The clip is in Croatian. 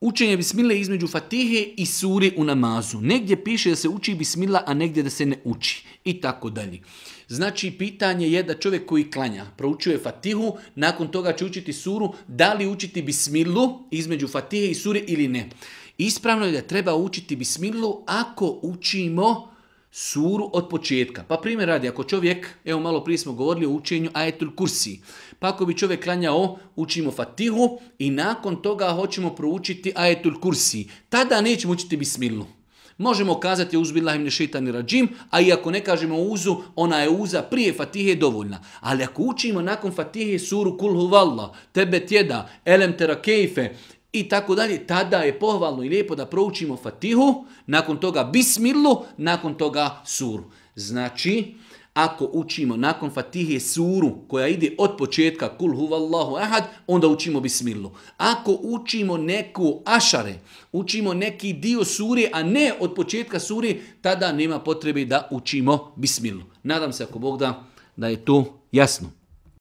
učenje bismile između fatihe i suri u namazu. Negdje piše da se uči bismila, a negdje da se ne uči. I tako dalje. Znači, pitanje je da čovjek koji klanja, proučuje fatihu, nakon toga će učiti suru, da li učiti bismilu između fatihe i suri ili ne. Ispravno je da treba učiti bismilu ako učimo suru od početka. Pa primjer radi, ako čovjek, evo malo prije smo govorili o učenju ajetul kursi, pa ako bi čovjek klanjao, učimo fatihu i nakon toga hoćemo proučiti ajetul kursi. Tada nećemo učiti bismilu. Možemo kazati uzbillah im nešetani rađim, a i ako ne kažemo uzu, ona je uza prije fatihe dovoljna. Ali ako učimo nakon fatihe suru kulhu valla, tebe tjeda, elem tera kejfe, i tako dalje, tada je pohvalno i lijepo da proučimo fatihu, nakon toga bismilu, nakon toga suru. Znači, ako učimo nakon fatihe suru koja ide od početka kul huvallahu ahad, onda učimo bismilu. Ako učimo neku ašare, učimo neki dio sure, a ne od početka sure, tada nema potrebe da učimo bismilu. Nadam se ako Bog da, da je to jasno.